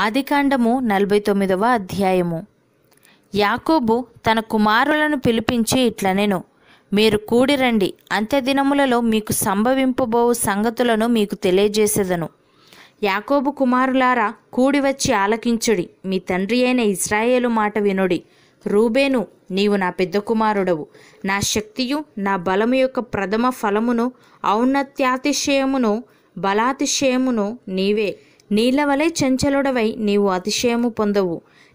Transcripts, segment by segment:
ఆదికాండము నలభై తొమ్మిదవ అధ్యాయము యాకోబు తన కుమారులను పిలిపించి ఇట్లనెను మీరు కూడిరండి అంత్యదినములలో మీకు సంభవింపబోవు సంగతులను మీకు తెలియజేసేదను యాకోబు కుమారులారా కూడి వచ్చి ఆలకించుడి మీ తండ్రి అయిన ఇస్రాయేలు మాట వినుడి రూబేను నీవు నా పెద్ద కుమారుడవు నా శక్తియు నా బలము యొక్క ప్రథమ ఫలమును ఔన్నత్యాతిశయమును బలాతిశయమును నీవే నీలవలే చెంచలుడవై నీవు అతిశయము పొందవు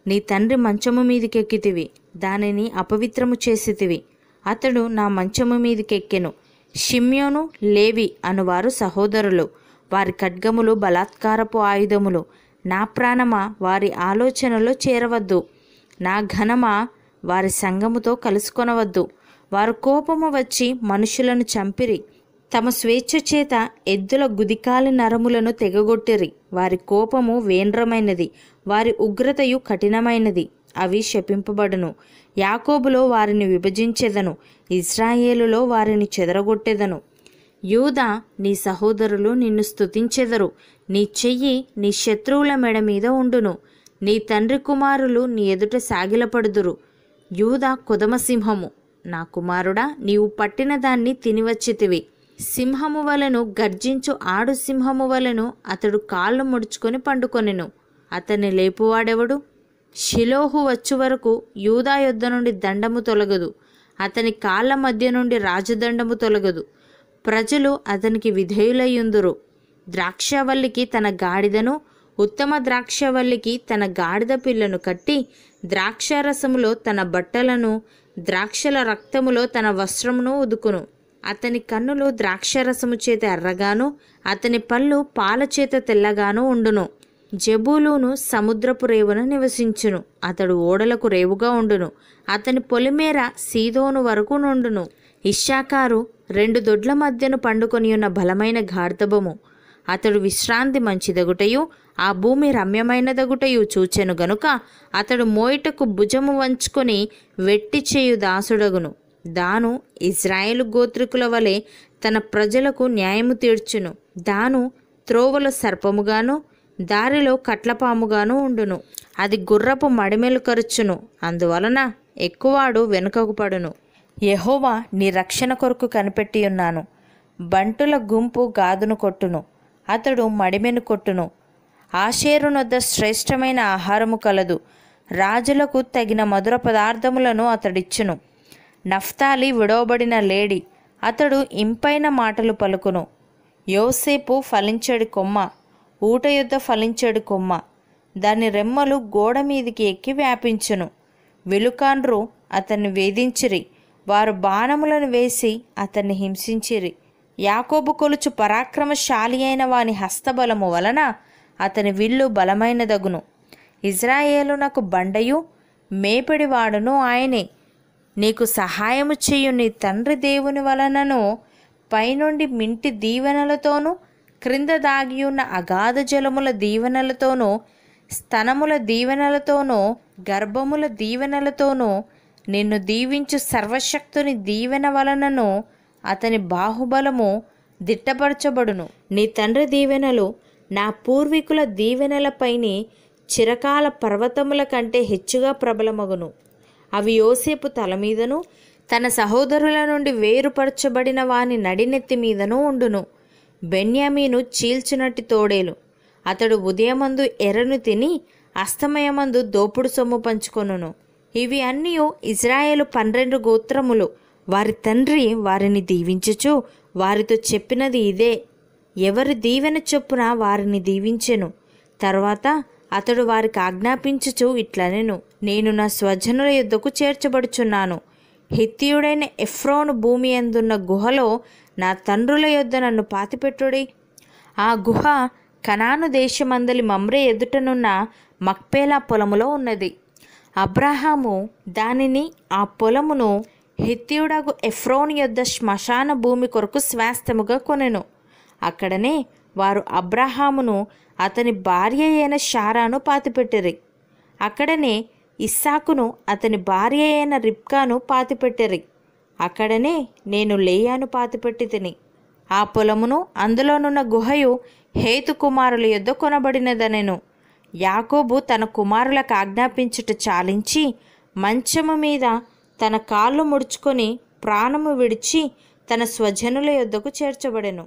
నీ తండ్రి మంచము మీదకెక్కితివి దానిని అపవిత్రము చేసితివి అతడు నా మంచము మీదకెక్కెను షిమ్యోను లేవి అనువారు సహోదరులు వారి ఖడ్గములు బలాత్కారపు ఆయుధములు నా ప్రాణమా వారి ఆలోచనలో చేరవద్దు నా ఘనమా వారి సంగముతో కలుసుకొనవద్దు వారు కోపము వచ్చి మనుషులను చంపిరి తమ స్వేచ్ఛ చేత ఎద్దుల గుదికాల నరములను తెగగొట్టిరి వారి కోపము వేంద్రమైనది వారి ఉగ్రతయు కఠినమైనది అవి శపింపబడును యాకోబులో వారిని విభజించెదను ఇజ్రాయేలులో వారిని చెదరగొట్టెదను యూదా నీ సహోదరులు నిన్ను స్తుతించెదరు నీ చెయ్యి నీ శత్రువుల మెడ మీద ఉండును నీ తండ్రి కుమారులు నీ ఎదుట సాగిలపడుదురు యూదా కుదమసింహము నా కుమారుడా నీవు పట్టిన దాన్ని తినివచ్చితివి సింహము వలను గర్జించు ఆడు సింహము వలను అతడు కాళ్ళు ముడుచుకొని పండుకొనెను అతన్ని లేపువాడెవడు షిలోహు వచ్చు వరకు యూదా యుద్ధ నుండి దండము తొలగదు అతని కాళ్ళ మధ్య నుండి రాజదండము తొలగదు ప్రజలు అతనికి విధేయులయ్యుందురు ద్రాక్షవల్లికి తన గాడిదను ఉత్తమ ద్రాక్షవల్లికి తన గాడిద పిల్లను కట్టి ద్రాక్షరసములో తన బట్టలను ద్రాక్షల రక్తములో తన వస్త్రమును ఉదుకును అతని కన్నులు ద్రాక్షరసము చేత ఎర్రగాను అతని పళ్ళు పాల చేత తెల్లగాను ఉండును జబూలును సముద్రపు రేవున నివసించును అతడు ఓడలకు రేవుగా ఉండును అతని పొలిమేర సీదోను వరకు నుండును ఇషాకారు రెండు దొడ్ల మధ్యను పండుకొని ఉన్న బలమైన గార్ధబము అతడు విశ్రాంతి మంచిదగుటయు ఆ భూమి రమ్యమైనదగుటయు చూచెను గనుక అతడు మోయిటకు భుజము వంచుకొని వెట్టి చేయు దాసుడగును దాను ఇజ్రాయేల్ గోత్రికుల వలె తన ప్రజలకు న్యాయము తీర్చును దాను త్రోవల సర్పముగాను దారిలో కట్లపాముగాను ఉండును అది గుర్రపు మడిమెలు కరుచును అందువలన ఎక్కువాడు వెనుకకు పడును యహోవా నీ రక్షణ కొరకు కనిపెట్టి ఉన్నాను బంటుల గుంపు గాదును కొట్టును అతడు మడిమెను కొట్టును ఆషేరునొద్ద శ్రేష్టమైన ఆహారము కలదు రాజులకు తగిన మధుర పదార్థములను అతడిచ్చును నఫ్తాలి విడవబడిన లేడి అతడు ఇంపైన మాటలు పలుకును యోసేపు ఫలించడు కొమ్మ ఊట యుద్ధ ఫలించడు కొమ్మ దాని రెమ్మలు గోడ మీదికి ఎక్కి వ్యాపించును వెలుకాన్రు అతన్ని వేధించిరి వారు బాణములను వేసి అతన్ని హింసించిరి యాకోబు కొలుచు పరాక్రమశాలి అయిన వాని హస్తబలము వలన అతని విల్లు బలమైనదగును ఇజ్రాయేలునకు బండయు మేపడివాడును ఆయనే నీకు సహాయము చేయు నీ తండ్రి దేవుని వలనను పైనుండి మింటి దీవెనలతోనూ క్రింద దాగి ఉన్న అగాధ జలముల దీవెనలతోనూ స్తనముల దీవెనలతోనూ గర్భముల దీవెనలతోనూ నిన్ను దీవించు సర్వశక్తుని దీవెన వలనను అతని బాహుబలము దిట్టపరచబడును నీ తండ్రి దీవెనలు నా పూర్వీకుల దీవెనలపైని చిరకాల పర్వతముల కంటే హెచ్చుగా ప్రబలమగును అవి యోసేపు తల మీదను తన సహోదరుల నుండి వేరుపరచబడిన వాని నడినెత్తి మీదను ఉండును బెన్యామీను చీల్చినట్టి తోడేలు అతడు ఉదయమందు ఎర్రను తిని అస్తమయమందు దోపుడు సొమ్ము పంచుకొనును ఇవి అన్నీ ఇజ్రాయేలు పన్నెండు గోత్రములు వారి తండ్రి వారిని దీవించుచు వారితో చెప్పినది ఇదే ఎవరి దీవెన చొప్పున వారిని దీవించెను తర్వాత అతడు వారికి ఆజ్ఞాపించుచు ఇట్లనెను నేను నా స్వజనుల యుద్ధకు చేర్చబడుచున్నాను హిత్తియుడైన ఎఫ్రోను భూమి ఎందున్న గుహలో నా తండ్రుల యుద్ధ నన్ను పాతిపెట్టుడి ఆ గుహ కనాను దేశమందలి మమ్రే ఎదుటనున్న మక్పేలా పొలములో ఉన్నది అబ్రహాము దానిని ఆ పొలమును హిత్తియుడగు ఎఫ్రోన్ యుద్ధ శ్మశాన భూమి కొరకు శ్వాస్తముగా కొనెను అక్కడనే వారు అబ్రహామును అతని భార్య అయిన షారాను పాతిపెట్టరి అక్కడనే ఇస్సాకును అతని భార్య అయిన రిప్కాను పాతిపెట్టరి అక్కడనే నేను లేయాను పాతిపెట్టి తిని ఆ పొలమును అందులోనున్న గుహయు హేతు కుమారుల యొద్ద కొనబడినదనెను యాకోబు తన కుమారులకు ఆజ్ఞాపించుట చాలించి మంచము మీద తన కాళ్ళు ముడుచుకొని ప్రాణము విడిచి తన స్వజనుల యొద్దకు చేర్చబడెను